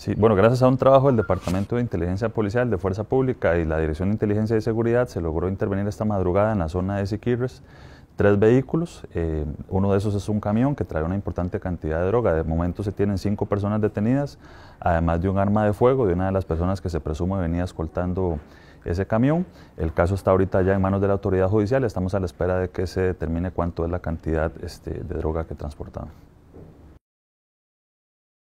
Sí, bueno, gracias a un trabajo del Departamento de Inteligencia Policial de Fuerza Pública y la Dirección de Inteligencia y Seguridad se logró intervenir esta madrugada en la zona de Siquirres tres vehículos, eh, uno de esos es un camión que trae una importante cantidad de droga, de momento se tienen cinco personas detenidas, además de un arma de fuego de una de las personas que se presume venía escoltando ese camión. El caso está ahorita ya en manos de la autoridad judicial, estamos a la espera de que se determine cuánto es la cantidad este, de droga que transportaban.